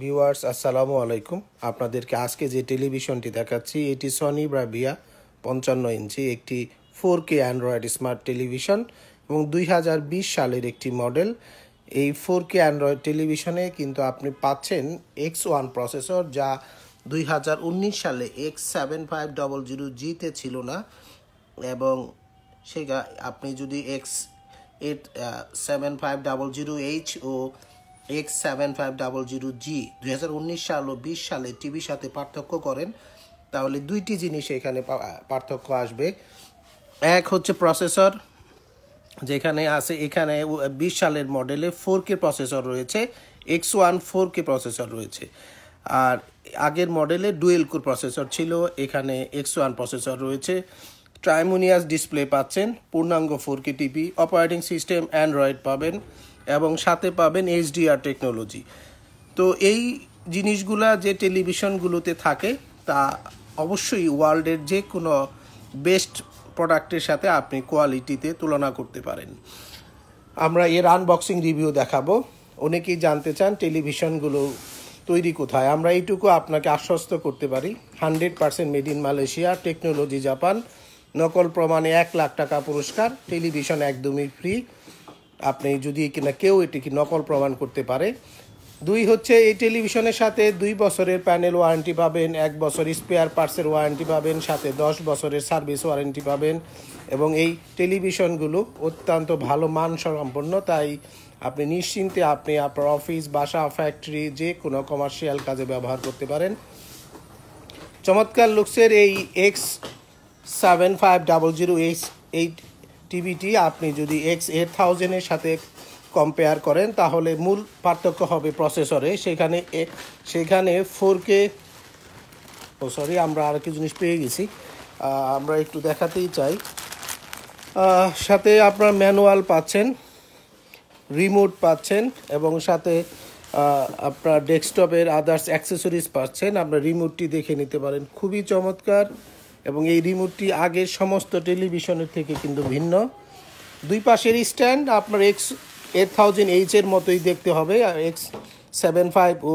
viewers আসসালামু আলাইকুম আপনাদেরকে আজকে যে টেলিভিশনটি দেখাচ্ছি এটি সনি ব্রাভিয়া পঞ্চান্ন ইঞ্চি একটি four K Android smart television এবং দুই সালের একটি মডেল এই ফোর কে অ্যান্ড্রয়েড টেলিভিশনে কিন্তু আপনি পাচ্ছেন এক্স ওয়ান প্রসেসর যা দুই সালে X seven five double zero জিতে ছিল না এবং সেটা আপনি যদি X eight seven five double zero H ও X seven five double zero G সাল ও বিশ সালে টিভির সাথে পার্থক্য করেন তাহলে দুইটি জিনিস এখানে পার্থক্য আসবে এক হচ্ছে প্রসেসর যেখানে আছে এখানে বিশ সালের মডেলে ফোর কে প্রসেসর রয়েছে X one four K processor রয়েছে আর আগের মডেলে ডুয়েল কোর প্রসেসর ছিল এখানে এক্স ওয়ান প্রসেসর রয়েছে ট্রাইমোনিয়াস ডিসপ্লে পাচ্ছেন পূর্ণাঙ্গ four K TV operating system Android পাবেন এবং সাথে পাবেন এইচডিআর টেকনোলজি তো এই জিনিসগুলা যে টেলিভিশনগুলোতে থাকে তা অবশ্যই ওয়ার্ল্ডের যে কোনো বেস্ট প্রোডাক্টের সাথে আপনি কোয়ালিটিতে তুলনা করতে পারেন আমরা এর আনবক্সিং রিভিউ দেখাবো অনেকেই জানতে চান টেলিভিশনগুলো তৈরি কোথায় আমরা এইটুকু আপনাকে আশ্বস্ত করতে পারি hundred percent made in Malaysia technology Japan নকল প্রমাণে এক লাখ টাকা পুরস্কার টেলিভিশন একদমই ফ্রি আপনি যদি কিনা কেউ এটিকে নকল প্রমাণ করতে পারে দুই হচ্ছে এই টেলিভিশনের সাথে দুই বছরের প্যানেল ওয়ারেন্টি পাবেন এক বছর স্পেয়ার পার্টসের ওয়ারেন্টি পাবেন সাথে দশ বছরের সার্ভিস ওয়ারেন্টি পাবেন এবং এই টেলিভিশনগুলো অত্যন্ত ভালো মান সম্পন্ন তাই আপনি নিশ্চিন্তে আপনি আপনার অফিস বাসা ফ্যাক্টরি যে কোনো কমার্শিয়াল কাজে ব্যবহার করতে পারেন চমৎকার লুকসের এই X seven five double zero eight eight টিভিটি আপনি যদি এক্স এইট থাউজেন্ডের সাথে কম্পেয়ার করেন তাহলে মূল পার্থক্য হবে প্রসেসরে সেখানে সেখানে ফোর কে ও সরি আমরা আর কি জিনিস পেয়ে গেছি আমরা একটু দেখাতেই চাই সাথে আপনার ম্যানুয়াল পাচ্ছেন রিমোট পাচ্ছেন এবং সাথে আপনার ডেস্কটপের আদার্স অ্যাক্সেসরিজ পাচ্ছেন আপনার রিমোটটি দেখে নিতে পারেন খুবই চমৎকার এবং এই রিমোটটি আগের সমস্ত টেলিভিশনের থেকে কিন্তু ভিন্ন দুই পাশের স্ট্যান্ড আপনার এক্স এইট থাউজেন্ড এইচের মতোই দেখতে হবে আর এক্স সেভেন ফাইভ ও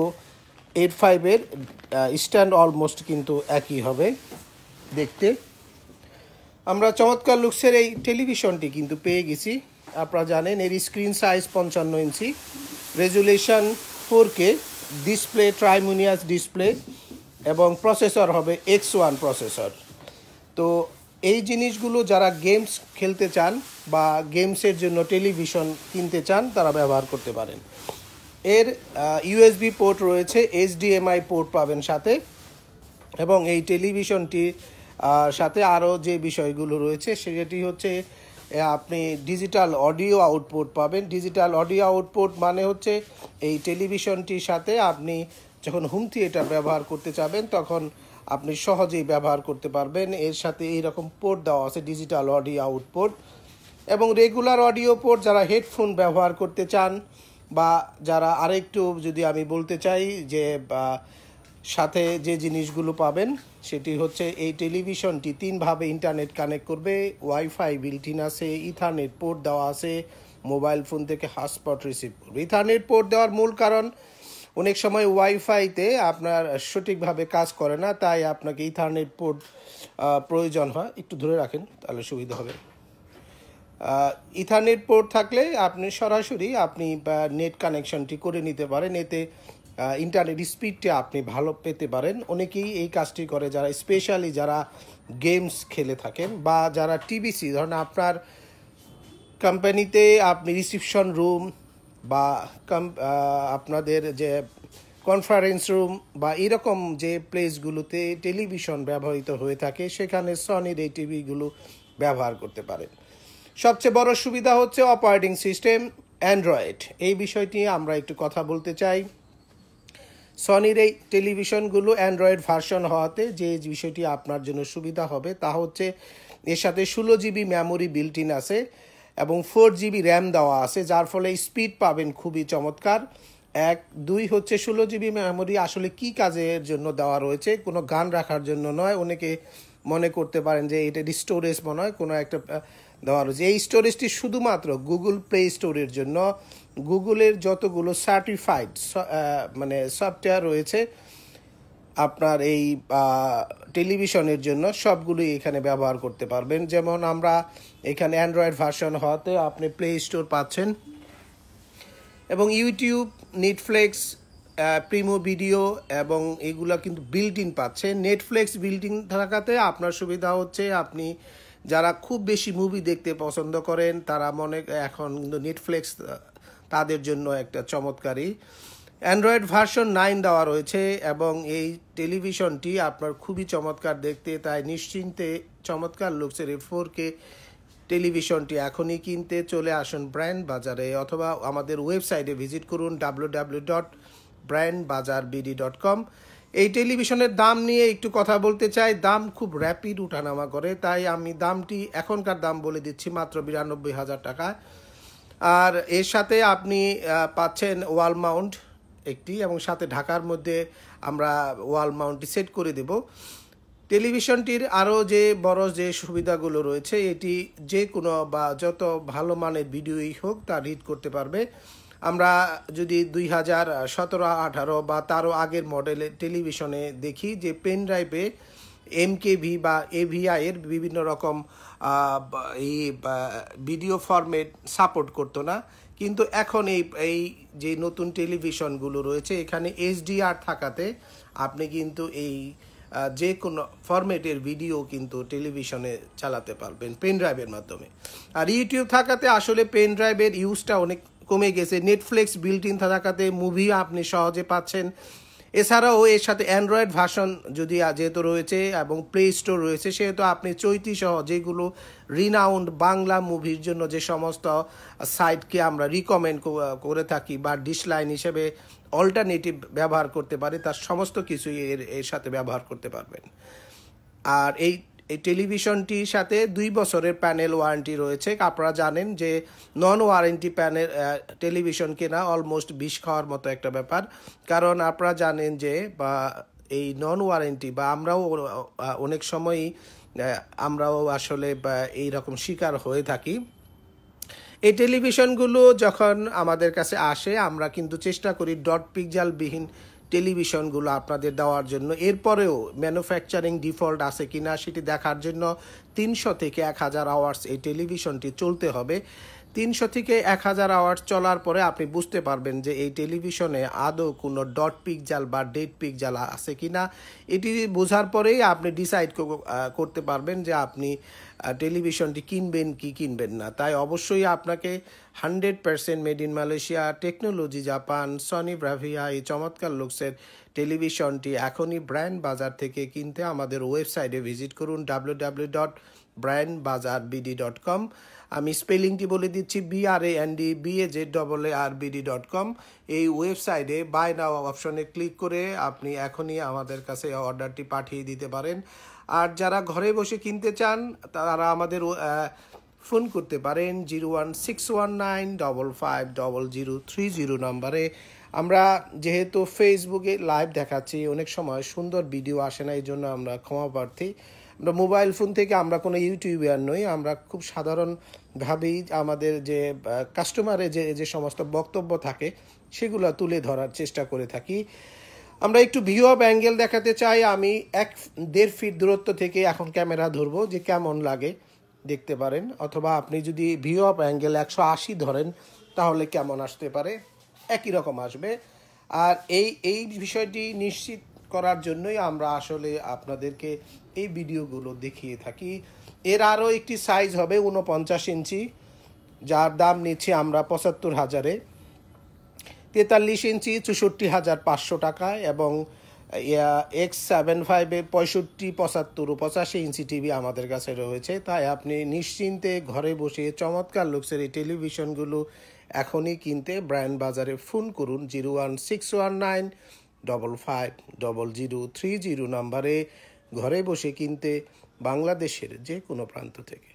এইট ফাইভের স্ট্যান্ড অলমোস্ট কিন্তু একই হবে দেখতে আমরা চমৎকার লুকসের এই টেলিভিশনটি কিন্তু পেয়ে গেছি আপনারা জানেন এর স্ক্রিন সাইজ পঞ্চান্ন ইঞ্চি resolution four K display Triluminos display এবং প্রসেসর হবে এক্স ওয়ান প্রসেসর তো এই জিনিসগুলো যারা গেমস খেলতে চান বা গেমসের জন্য টেলিভিশন কিনতে চান তারা ব্যবহার করতে পারেন এর ইউএসবি পোর্ট রয়েছে এইচডিএমআই পোর্ট পাবেন সাথে এবং এই টেলিভিশনটি সাথে আরও যে বিষয়গুলো রয়েছে সেটি হচ্ছে আপনি ডিজিটাল অডিও আউটপুট পাবেন ডিজিটাল অডিও আউটপুট মানে হচ্ছে এই টেলিভিশনটির সাথে আপনি যখন হোম থিয়েটার ব্যবহার করতে চাবেন তখন আপনি সহজেই ব্যবহার করতে পারবেন এর সাথে এই রকম পোর্ট দেওয়া আছে ডিজিটাল অডিও আউটপোর্ট এবং রেগুলার অডিও পোর্ট যারা হেডফোন ব্যবহার করতে চান বা যারা আরেকটু যদি আমি বলতে চাই যে সাথে যে জিনিসগুলো পাবেন সেটি হচ্ছে এই টেলিভিশনটি তিনভাবে ইন্টারনেট কানেক্ট করবে ওয়াইফাই বিল্টিন আছে ইথারনেট পোর্ট দেওয়া আছে মোবাইল ফোন থেকে হাসপট রিসিভ করবে ইথারনেট পোর্ট দেওয়ার মূল কারণ অনেক সময় ওয়াইফাইতে আপনার সঠিকভাবে কাজ করে না তাই আপনাকে ইথারনেট পোর্ট প্রয়োজন হয় একটু ধরে রাখেন তাহলে সুবিধা হবে ইথারনেট পোর্ট থাকলে আপনি সরাসরি আপনি নেট কানেকশনটি করে নিতে পারেন এতে ইন্টারনেট স্পিডটা আপনি ভালো পেতে পারেন অনেকেই এই কাজটি করে যারা স্পেশালি যারা গেমস খেলে থাকেন বা যারা টিবিসি ধরেন আপনার কোম্পানিতে আপনি রিসিপশন রুম বা আপনাদের যে কনফারেন্স রুম বা এরকম যে প্লেসগুলোতে টেলিভিশন ব্যবহৃত হয়ে থাকে সেখানে সনির এই টিভিগুলো ব্যবহার করতে পারেন সবচেয়ে বড় সুবিধা হচ্ছে অপারেটিং সিস্টেম অ্যান্ড্রয়েড এই বিষয়টি আমরা একটু কথা বলতে চাই সনির এই টেলিভিশনগুলো অ্যান্ড্রয়েড ভার্সন হওয়াতে যে বিষয়টি আপনার জন্য সুবিধা হবে তা হচ্ছে এর সাথে ষোলো জিবি মেমোরি বিল্টিন আছে এবং ফোর জিবি র্যাম দেওয়া আছে যার ফলে স্পিড পাবেন খুবই চমৎকার এক দুই হচ্ছে ষোলো জিবি মেমোরি আসলে কি কাজের জন্য দেওয়া রয়েছে কোনো গান রাখার জন্য নয় অনেকে মনে করতে পারেন যে এটা স্টোরেজ মনে হয় কোনো একটা দেওয়া রয়েছে এই স্টোরেজটি শুধুমাত্র গুগল প্লে স্টোরের জন্য গুগলের যতগুলো সার্টিফাইড মানে সফটওয়্যার রয়েছে আপনার এই টেলিভিশনের জন্য সবগুলো এখানে ব্যবহার করতে পারবেন যেমন আমরা এখানে অ্যান্ড্রয়েড ভার্সন হওয়াতে আপনি প্লে স্টোর পাচ্ছেন এবং ইউটিউব নেটফ্লিক্স প্রিমো ভিডিও এবং এগুলো কিন্তু বিল্টিন পাচ্ছে নেটফ্লিক্স বিল্টিন থাকাতে আপনার সুবিধা হচ্ছে আপনি যারা খুব বেশি মুভি দেখতে পছন্দ করেন তারা মনে এখন কিন্তু নেটফ্লিক্স তাদের জন্য একটা চমৎকারী অ্যান্ড্রয়েড ভার্সন নাইন দেওয়া রয়েছে এবং এই টেলিভিশনটি আপনার খুবই চমৎকার দেখতে তাই নিশ্চিন্তে চমৎকার লুকসের ফোর কে টেলিভিশনটি এখনই কিনতে চলে আসুন ব্র্যান্ড বাজারে অথবা আমাদের ওয়েবসাইটে ভিজিট করুন W W dot Brand Bazaar BD dot com এই টেলিভিশনের দাম নিয়ে একটু কথা বলতে চাই দাম খুব র্যাপিড উঠানামা করে তাই আমি দামটি এখনকার দাম বলে দিচ্ছি মাত্র বিরানব্বই হাজার টাকা আর এর সাথে আপনি পাচ্ছেন ওয়াল মাউন্ট একটি এবং সাথে ঢাকার মধ্যে আমরা ওয়াল মাউন্টটি সেট করে দেব টেলিভিশনটির আরও যে বড় যে সুবিধাগুলো রয়েছে এটি যে কোনো বা যত ভালো মানের ভিডিওই হোক তা রিড করতে পারবে আমরা যদি দুই হাজার সতেরো আঠারো বা তারও আগের মডেলে টেলিভিশনে দেখি যে পেন ড্রাইভে ভি বা এভিআই এর বিভিন্ন রকম এই ভিডিও ফরম্যাট সাপোর্ট করতো না কিন্তু এখন এই এই যে নতুন টেলিভিশনগুলো রয়েছে এখানে এইচডিআর থাকাতে আপনি কিন্তু এই যে কোনো ফরম্যাটের ভিডিও কিন্তু টেলিভিশনে চালাতে পারবেন পেন ড্রাইভের মাধ্যমে আর ইউটিউব থাকাতে আসলে পেন ড্রাইভের ইউজটা অনেক কমে গেছে নেটফ্লিক্স বিল্ট ইন থাকাতে মুভি আপনি সহজে পাচ্ছেন এছাড়াও এর সাথে অ্যান্ড্রয়েড ভার্সন যদি যেহেতু রয়েছে এবং প্লে স্টোর রয়েছে সেহেতু আপনি চৈতি সহ যেগুলো রিনাউন্ড বাংলা মুভির জন্য যে সমস্ত সাইটকে আমরা রিকমেন্ড করে থাকি বা ডিসলাইন হিসেবে অল্টারনেটিভ ব্যবহার করতে পারি তার সমস্ত কিছুই এর এর সাথে ব্যবহার করতে পারবেন আর এই এই টেলিভিশনটির সাথে দুই বছরের প্যানেল ওয়ারেন্টি রয়েছে আপনারা জানেন যে নন ওয়ারেন্টি প্যানেল টেলিভিশন কেনা অলমোস্ট বিষ খাওয়ার মতো একটা ব্যাপার কারণ আপনারা জানেন যে বা এই নন ওয়ারেন্টি বা আমরাও অনেক সময়ই আমরাও আসলে এই রকম শিকার হয়ে থাকি এই টেলিভিশনগুলো যখন আমাদের কাছে আসে আমরা কিন্তু চেষ্টা করি ডট পিকজালবিহীন টেলিভিশনগুলো আপনাদের দেওয়ার জন্য এরপরেও ম্যানুফ্যাকচারিং ডিফল্ট আছে কি না সেটি দেখার জন্য তিনশো থেকে এক হাজার আওয়ার্স এই টেলিভিশনটি চলতে হবে তিনশো থেকে এক হাজার আওয়ার চলার পরে আপনি বুঝতে পারবেন যে এই টেলিভিশনে আদৌ কোনো ডট পিকজাল বা ডেট জাল আছে কি না এটি বোঝার পরেই আপনি ডিসাইড করতে পারবেন যে আপনি টেলিভিশনটি কিনবেন কি কিনবেন না তাই অবশ্যই আপনাকে hundred percent made in Malaysia technology Japan Sony Bravia এই চমৎকার লুকসের টেলিভিশনটি এখনই ব্র্যান্ড বাজার থেকে কিনতে আমাদের ওয়েবসাইটে ভিজিট করুন W W dot Brand Bazaar BD dot com আমি স্পেলিংটি বলে দিচ্ছি B R A N D B A Z double A R BD dot com এই ওয়েবসাইটে বাই নাও অপশনে ক্লিক করে আপনি এখনই আমাদের কাছে অর্ডারটি পাঠিয়ে দিতে পারেন আর যারা ঘরে বসে কিনতে চান তারা আমাদের ফোন করতে পারেন zero one six one nine double five double zero three zero নম্বরে আমরা যেহেতু ফেসবুকে লাইভ দেখাচ্ছি অনেক সময় সুন্দর ভিডিও আসে না এই জন্য আমরা ক্ষমা প্রার্থী আমরা মোবাইল ফোন থেকে আমরা কোনো ইউটিউবার নই আমরা খুব সাধারণভাবেই আমাদের যে কাস্টমারের যে যে সমস্ত বক্তব্য থাকে সেগুলো তুলে ধরার চেষ্টা করে থাকি আমরা একটু ভিউ অফ অ্যাঙ্গেল দেখাতে চাই আমি এক দেড় ফিট দূরত্ব থেকে এখন ক্যামেরা ধরবো যে কেমন লাগে দেখতে পারেন অথবা আপনি যদি ভিউ অফ অ্যাঙ্গেল একশো আশি ধরেন তাহলে কেমন আসতে পারে একই রকম আসবে আর এই এই বিষয়টি নিশ্চিত করার জন্যই আমরা আসলে আপনাদেরকে এই ভিডিওগুলো দেখিয়ে থাকি এর আরও একটি সাইজ হবে উনপঞ্চাশ ইঞ্চি যার দাম নিচ্ছি আমরা পঁচাত্তর হাজারে তেতাল্লিশ ইঞ্চি চৌষট্টি হাজার পাঁচশো টাকা এবং এক্স সেভেন ফাইভে পঁয়ষট্টি পঁচাত্তর পঁচাশি ইঞ্চি টিভি আমাদের কাছে রয়েছে তাই আপনি নিশ্চিন্তে ঘরে বসে চমৎকার লুকসের এই টেলিভিশনগুলো এখনই কিনতে ব্র্যান্ড বাজারে ফোন করুন zero one six one nine double five double zero three zero নাম্বারে ঘরে বসে কিনতে বাংলাদেশের যে কোনো প্রান্ত থেকে